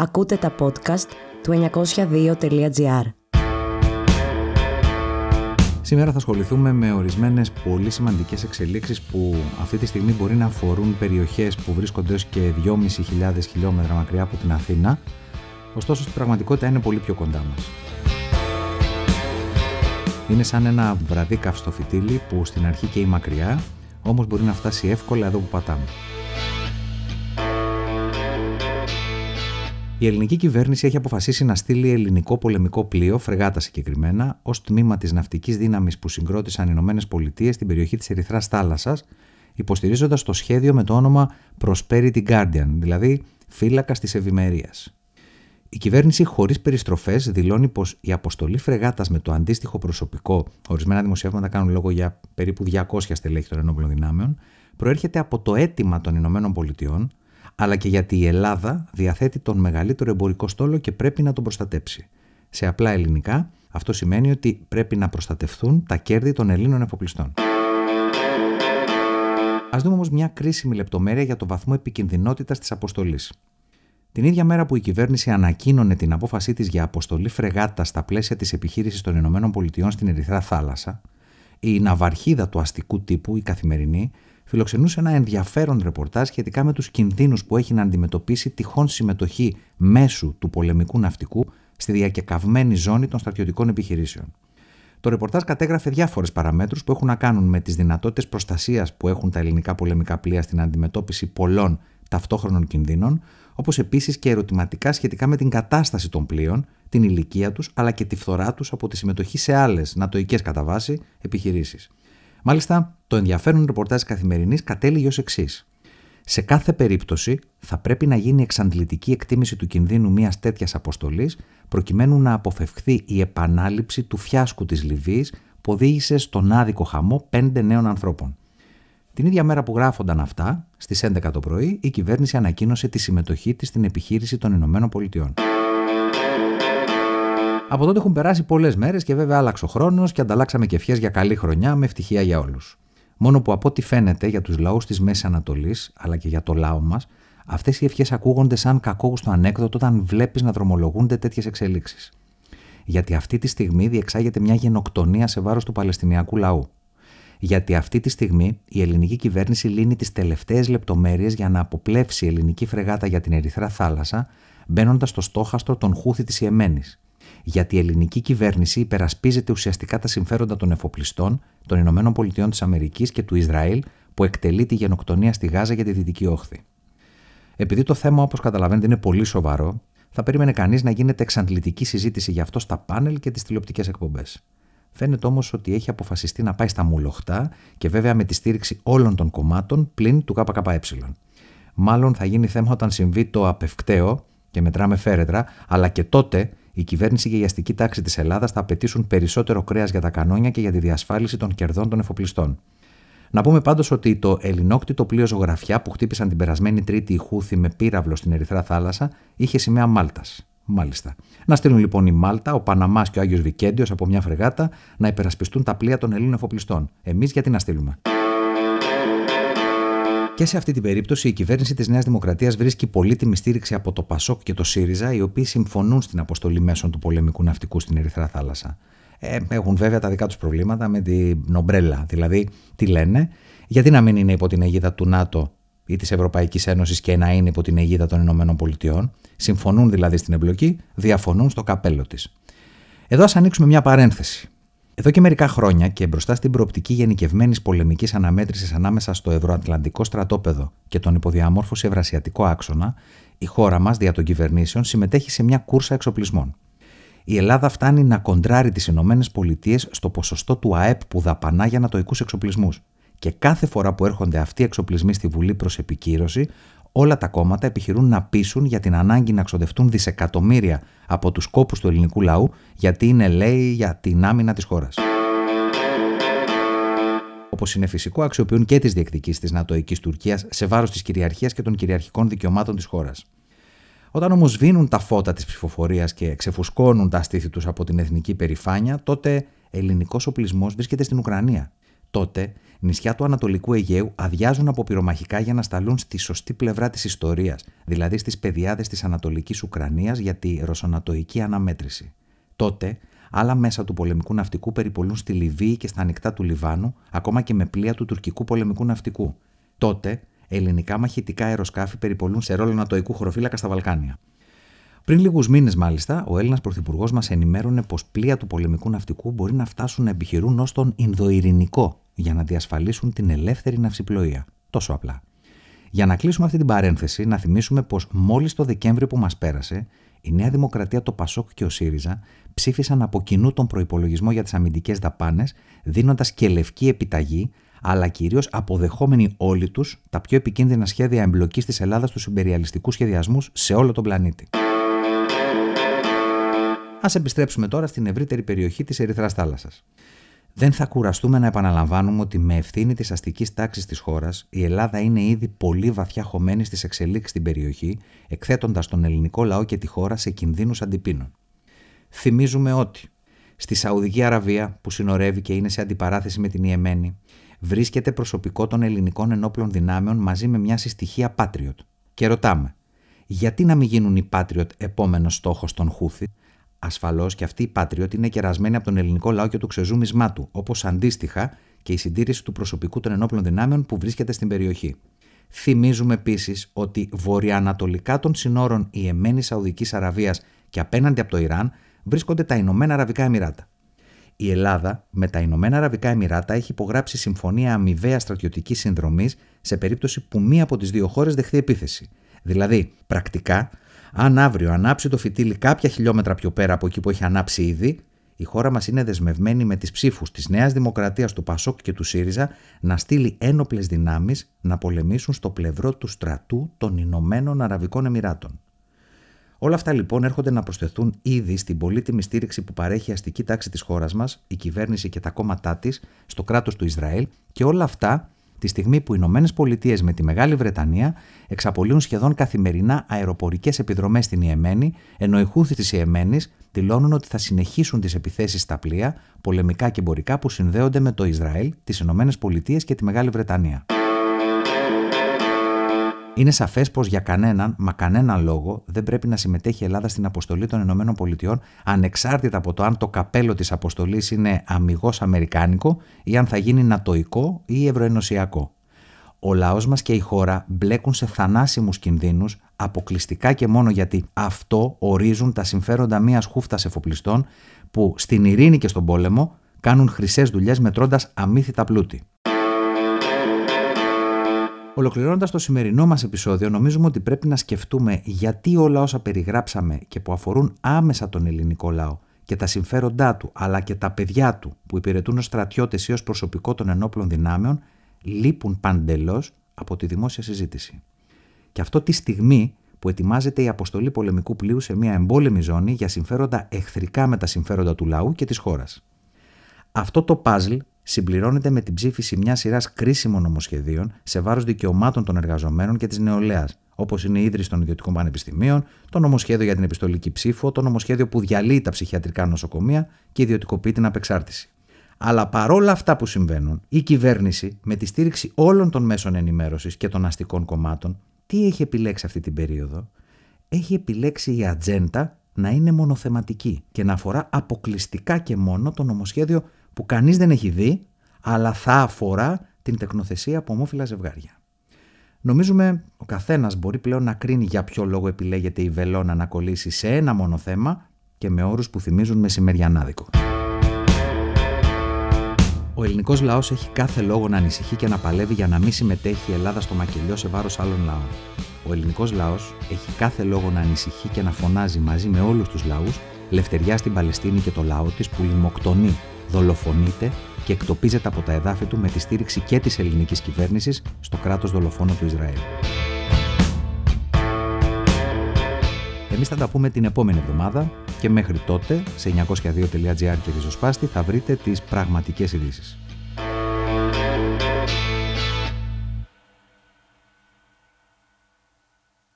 Ακούτε τα podcast του 902.gr. Σήμερα θα ασχοληθούμε με ορισμένες πολύ σημαντικές εξελίξεις που αυτή τη στιγμή μπορεί να αφορούν περιοχές που βρίσκονται έως και 2.500 χιλιόμετρα μακριά από την Αθήνα, ωστόσο στην πραγματικότητα είναι πολύ πιο κοντά μας. Είναι σαν ένα βραδί καυστοφυτήλι που στην αρχή καίει μακριά, όμως μπορεί να φτάσει εύκολα εδώ που πατάμε. Η ελληνική κυβέρνηση έχει αποφασίσει να στείλει ελληνικό πολεμικό πλοίο, φρεγάτα συγκεκριμένα, ως τμήμα της ναυτικής δύναμης που συγκρότησαν οι Πολιτείες στην περιοχή της Ερυθράς Θάλασσας, υποστηρίζοντας το σχέδιο με το όνομα Prosperity Guardian, δηλαδή φύλακα της ευημερίας. Η κυβέρνηση χωρίς περιστροφές δηλώνει πως η αποστολή φρεγάτας με το αντίστοιχο προσωπικό, ορισμένα δημοσιεύματα κάνουν λόγο για περίπου 200 στελέχη των ενόπλων δυνάμεων, προέρχεται από το αίτημα των Ηνωμένων Πολιτειών αλλά και γιατί η Ελλάδα διαθέτει τον μεγαλύτερο εμπορικό στόλο και πρέπει να τον προστατέψει. Σε απλά ελληνικά, αυτό σημαίνει ότι πρέπει να προστατευθούν τα κέρδη των Ελλήνων εφοπλιστών. Ας δούμε όμως μια κρίσιμη λεπτομέρεια για το βαθμό επικινδυνότητας της αποστολής. Την ίδια μέρα που η κυβέρνηση ανακοίνωνε την απόφασή της για αποστολή φρεγάτα στα πλαίσια της επιχείρησης των ΗΠΑ στην Ερυθρά Θάλασσα, η ναυαρχίδα του αστικού τύπου, η καθημερινή, φιλοξενούσε ένα ενδιαφέρον ρεπορτάζ σχετικά με τους κινδύνους που έχει να αντιμετωπίσει τυχόν συμμετοχή μέσου του πολεμικού ναυτικού στη διακεκαυμένη ζώνη των στρατιωτικών επιχειρήσεων. Το ρεπορτάζ κατέγραφε διάφορες παραμέτρους που έχουν να κάνουν με τις δυνατότητες προστασίας που έχουν τα ελληνικά πολεμικά πλοία στην αντιμετώπιση πολλών ταυτόχρονων κινδύνων, όπως επίσης και ερωτηματικά σχετικά με την κατάσταση των πλοίων, την ηλικία τους αλλά και τη φθορά τους από τη συμμετοχή σε άλλες νατοικέ κατά βάση επιχειρήσεις. Μάλιστα, το ενδιαφέρον ρεπορτάζ καθημερινής κατέληγε ως εξής. Σε κάθε περίπτωση θα πρέπει να γίνει εξαντλητική εκτίμηση του κινδύνου μιας τέτοιας αποστολής, προκειμένου να αποφευχθεί η επανάληψη του φιάσκου της Λιβύης που οδήγησε στον άδικο χαμό πέντε νέων ανθρώπων. Την ίδια μέρα που γράφονταν αυτά, στις 11 το πρωί, η κυβέρνηση ανακοίνωσε τη συμμετοχή της στην επιχείρηση των Ηνωμένων Πολιτειών. Από τότε έχουν περάσει πολλές μέρες και βέβαια άλλαξε ο χρόνος και ανταλλάξαμε και ευχές για καλή χρονιά με ευτυχία για όλους. Μόνο που από ό,τι φαίνεται για τους λαούς της Μέσης Ανατολής, αλλά και για το λαό μας, αυτές οι ευχές ακούγονται σαν κακό στο ανέκδοτο όταν βλέπεις να δρομολογούνται τέτοιες εξελίξεις. Γιατί αυτή τη στιγμή διεξάγεται μια γενοκτονία σε βάρος του Παλαιστινιακού λαού. Γιατί αυτή τη στιγμή η ελληνική κυβέρνηση λύνει τις τελευταίες λεπτομέρειες για να αποπλέψει ελληνική φρεγάτα για την Ερυθρά Θάλασσα, μπαίνοντας στο στόχαστρο των Χούθη της Ιεμένης γιατί η ελληνική κυβέρνηση υπερασπίζεται ουσιαστικά τα συμφέροντα των εφοπλιστών, των Ηνωμένων Πολιτειών της Αμερικής και του Ισραήλ που εκτελεί τη γενοκτονία στη Γάζα για τη Δυτική Όχθη. Επειδή το θέμα, όπως καταλαβαίνετε, είναι πολύ σοβαρό, θα περίμενε κανείς να γίνεται εξαντλητική συζήτηση γι' αυτό στα πάνελ και τις τηλεοπτικές εκπομπές. Φαίνεται όμως ότι έχει αποφασιστεί να πάει στα μουλοχτά και βέβαια με τη στήριξη όλων των κομμάτων πλην του ΚΚΕ. Μάλλον θα γίνει θέμα όταν συμβεί το απευκταίο και μετράμε φέρετρα, αλλά και τότε η κυβέρνηση και η αστική τάξη της Ελλάδας θα απαιτήσουν περισσότερο κρέας για τα κανόνια και για τη διασφάλιση των κερδών των εφοπλιστών. Να πούμε πάντως ότι το ελληνόκτητο πλοίο Ζωγραφιά που χτύπησαν την περασμένη Τρίτη οι Χούθη με πύραυλο στην Ερυθρά Θάλασσα είχε σημαία Μάλτας. Μάλιστα. Να στείλουν λοιπόν η Μάλτα, ο Παναμάς και ο Άγιος Βικέντιος από μια φρεγάτα να υπερασπιστούν τα πλοία των Ελλήνων εφοπλιστών. Εμείς γιατί να στείλουμε. Και σε αυτή την περίπτωση η κυβέρνηση της Νέας Δημοκρατίας βρίσκει πολύτιμη στήριξη από το ΠΑΣΟΚ και το ΣΥΡΙΖΑ, οι οποίοι συμφωνούν στην αποστολή μέσων του πολεμικού ναυτικού στην Ερυθρά Θάλασσα. Ε, έχουν βέβαια τα δικά τους προβλήματα με την ομπρέλα. Δηλαδή, τι λένε, γιατί να μην είναι υπό την αιγίδα του ΝΑΤΟ ή της Ευρωπαϊκής Ένωσης και να είναι υπό την αιγίδα των Ηνωμένων Πολιτειών. Συμφωνούν δηλαδή στην εμπλοκή, διαφωνούν στο καπέλο της. Εδώ ας ανοίξουμε μια παρένθεση. Εδώ και μερικά χρόνια και μπροστά στην προοπτική γενικευμένης πολεμικής αναμέτρησης ανάμεσα στο Ευρωατλαντικό στρατόπεδο και τον υποδιαμόρφωση Ευρασιατικό άξονα, η χώρα μας δια των κυβερνήσεων συμμετέχει σε μια κούρσα εξοπλισμών. Η Ελλάδα φτάνει να κοντράρει τις Ηνωμένες Πολιτείες στο ποσοστό του ΑΕΠ που δαπανά για να εξοπλισμούς. Και κάθε φορά που έρχονται αυτοί οι εξοπλισμοί στη Βουλή προς επικύρωση, όλα τα κόμματα επιχειρούν να πείσουν για την ανάγκη να ξοδευτούν δισεκατομμύρια από τους κόπους του ελληνικού λαού γιατί είναι, λέει, για την άμυνα της χώρας. Όπως είναι φυσικό, αξιοποιούν και τις διεκδικήσεις της Νατοϊκή Τουρκίας σε βάρος της κυριαρχίας και των κυριαρχικών δικαιωμάτων της χώρας. Όταν όμως βίνουν τα φώτα της ψηφοφορίας και ξεφουσκώνουν τα στήθη τους από την εθνική περηφάνεια, τότε ελληνικός οπλισμός βρίσκεται στην Ουκρανία τότε νησιά του Ανατολικού Αιγαίου αδειάζουν από πυρομαχικά για να σταλούν στη σωστή πλευρά της ιστορίας, δηλαδή στις πεδιάδες της Ανατολικής Ουκρανίας για τη ρωσονατοϊκή αναμέτρηση. Τότε, άλλα μέσα του πολεμικού ναυτικού περιπολούν στη Λιβύη και στα ανοιχτά του Λιβάνου, ακόμα και με πλοία του τουρκικού πολεμικού ναυτικού. Τότε, ελληνικά μαχητικά αεροσκάφη περιπολούν σε ρόλο ανατοϊκού χωροφύλακα στα Βαλκάνια. Πριν λίγους μήνες, μάλιστα, ο Έλληνας Πρωθυπουργός μας ενημέρωνε πως πλοία του πολεμικού ναυτικού μπορεί να φτάσουν να επιχειρούν ως τον Ινδοειρηνικό για να διασφαλίσουν την ελεύθερη ναυσιπλοεία. Τόσο απλά. Για να κλείσουμε αυτή την παρένθεση, να θυμίσουμε πως μόλις το Δεκέμβριο που μας πέρασε, η Νέα Δημοκρατία, το Πασόκ και ο ΣΥΡΙΖΑ ψήφισαν από κοινού τον προπολογισμό για τις αμυντικές δαπάνες, δίνοντας και λευκή επιταγή, αλλά κυρίως αποδεχόμενοι όλοι τους τα πιο επικίνδυνα σχέδια εμπλοκής της Ελλάδας στους υπεριαλιστικούς σχεδιασμούς σε όλο τον πλανήτη. Ας επιστρέψουμε τώρα στην ευρύτερη περιοχή της Ερυθράς θάλασσας. Δεν θα κουραστούμε να επαναλαμβάνουμε ότι με ευθύνη της αστικής τάξης της χώρας η Ελλάδα είναι ήδη πολύ βαθιά χωμένη στις εξελίξεις στην περιοχή, εκθέτοντας τον ελληνικό λαό και τη χώρα σε κινδύνους αντιπίνων. Θυμίζουμε ότι στη Σαουδική Αραβία, που συνορεύει και είναι σε αντιπαράθεση με την Ιεμένη, βρίσκεται προσωπικό των ελληνικών ενόπλων δυνάμεων μαζί με μια συστοιχία Patriot. Και ρωτάμε, γιατί να μην γίνουν οι Patriot επόμενος στόχος των Χούθη. Ασφαλώς και αυτοί οι Patriot είναι κερασμένοι από τον ελληνικό λαό και το ξεζούμισμά του, όπως αντίστοιχα και η συντήρηση του προσωπικού των ενόπλων δυνάμεων που βρίσκεται στην περιοχή. Θυμίζουμε επίσης ότι βορειοανατολικά των συνόρων η εμένη Σαουδικής Αραβίας και απέναντι από το Ιράν βρίσκονται τα Ηνωμένα Αραβικά Εμμυράτα. Η Ελλάδα με τα Ηνωμένα Αραβικά Εμμυράτα έχει υπογράψει συμφωνία αμοιβαία στρατιωτικής συνδρομής σε περίπτωση που μία από τις δύο χώρες δεχθεί επίθεση. Δηλαδή, πρακτικά, αν αύριο ανάψει το φυτίλι κάποια χιλιόμετρα πιο πέρα από εκεί που έχει ανάψει ήδη, η χώρα μας είναι δεσμευμένη με τις ψήφους της Νέας Δημοκρατίας, του Πασόκ και του ΣΥΡΙΖΑ να στείλει ένοπλες δυνάμεις να πολεμήσουν στο πλευρό του στρατού των Ηνωμένων Αραβικών Εμμυράτων. Όλα αυτά λοιπόν έρχονται να προσθεθούν ήδη στην πολύτιμη στήριξη που παρέχει η αστική τάξη της χώρας μας, η κυβέρνηση και τα κόμματά της στο κράτος του Ισραήλ και όλα αυτά τη στιγμή που οι Ηνωμένες Πολιτείες με τη Μεγάλη Βρετανία εξαπολύουν σχεδόν καθημερινά αεροπορικές επιδρομές στην Ιεμένη, ενώ οι Χούθη της Ιεμένης δηλώνουν ότι θα συνεχίσουν τις επιθέσεις στα πλοία, πολεμικά και εμπορικά, που συνδέονται με το Ισραήλ, τις Ηνωμένες Πολιτείες και τη Μεγάλη Βρετανία. Είναι σαφές πως για κανέναν, μα κανέναν λόγο, δεν πρέπει να συμμετέχει η Ελλάδα στην αποστολή των ΗΠΑ, ανεξάρτητα από το αν το καπέλο της αποστολής είναι αμυγός αμερικάνικο ή αν θα γίνει νατοϊκό ή ευρωενωσιακό. Ο λαός μας και η χώρα μπλέκουν σε θανάσιμους κινδύνους, αποκλειστικά και μόνο γιατί αυτό ορίζουν τα συμφέροντα μιας χούφτας εφοπλιστών που στην ειρήνη και στον πόλεμο κάνουν χρυσές δουλειές μετρώντας αμύθιτα πλούτη. Ολοκληρώνοντας το σημερινό μας επεισόδιο, νομίζουμε ότι πρέπει να σκεφτούμε γιατί όλα όσα περιγράψαμε και που αφορούν άμεσα τον ελληνικό λαό και τα συμφέροντά του, αλλά και τα παιδιά του που υπηρετούν ως στρατιώτες ή ως προσωπικό των ενόπλων δυνάμεων, λείπουν παντελώς από τη δημόσια συζήτηση. Και αυτό τη στιγμή που ετοιμάζεται η αποστολή πολεμικού πλοίου σε μια εμπόλεμη ζώνη για συμφέροντα εχθρικά με τα συμφέροντα του λαού και της χώρας. Αυτό το παζλ συμπληρώνεται με την ψήφιση μιας σειράς κρίσιμων νομοσχεδίων σε βάρος δικαιωμάτων των εργαζομένων και της νεολαίας, όπως είναι η ίδρυση των ιδιωτικών πανεπιστημίων, το νομοσχέδιο για την επιστολική ψήφο, το νομοσχέδιο που διαλύει τα ψυχιατρικά νοσοκομεία και ιδιωτικοποιεί την απεξάρτηση. Αλλά παρόλα αυτά που συμβαίνουν, η κυβέρνηση, με τη στήριξη όλων των μέσων ενημέρωσης και των αστικών κομμάτων, τι έχει επιλέξει αυτή την περίοδο, έχει επιλέξει η ατζέντα να είναι μονοθεματική και να αφορά αποκλειστικά και μόνο το νομοσχέδιο που κανείς δεν έχει δει, αλλά θα αφορά την τεκνοθεσία από ομόφυλα ζευγάρια. Νομίζουμε ο καθένας μπορεί πλέον να κρίνει για ποιο λόγο επιλέγεται η βελόνα να κολλήσει σε ένα μόνο θέμα και με όρους που θυμίζουν μεσημεριανάδικο. Ο ελληνικός λαός έχει κάθε λόγο να ανησυχεί και να παλεύει για να μην συμμετέχει η Ελλάδα στο μακελιό σε βάρος άλλων λαών. Ο ελληνικός λαός έχει κάθε λόγο να ανησυχεί και να φωνάζει μαζί με όλους τους λαούς λευτεριά στην Παλαιστίνη και το λαό της που λιμοκτονεί δολοφονείται και εκτοπίζεται από τα εδάφη του με τη στήριξη και της ελληνικής κυβέρνησης στο κράτος δολοφόνο του Ισραήλ. Εμείς θα τα πούμε την επόμενη εβδομάδα και μέχρι τότε σε 902.gr και ριζοσπάστη θα βρείτε τις πραγματικές ειδήσεις.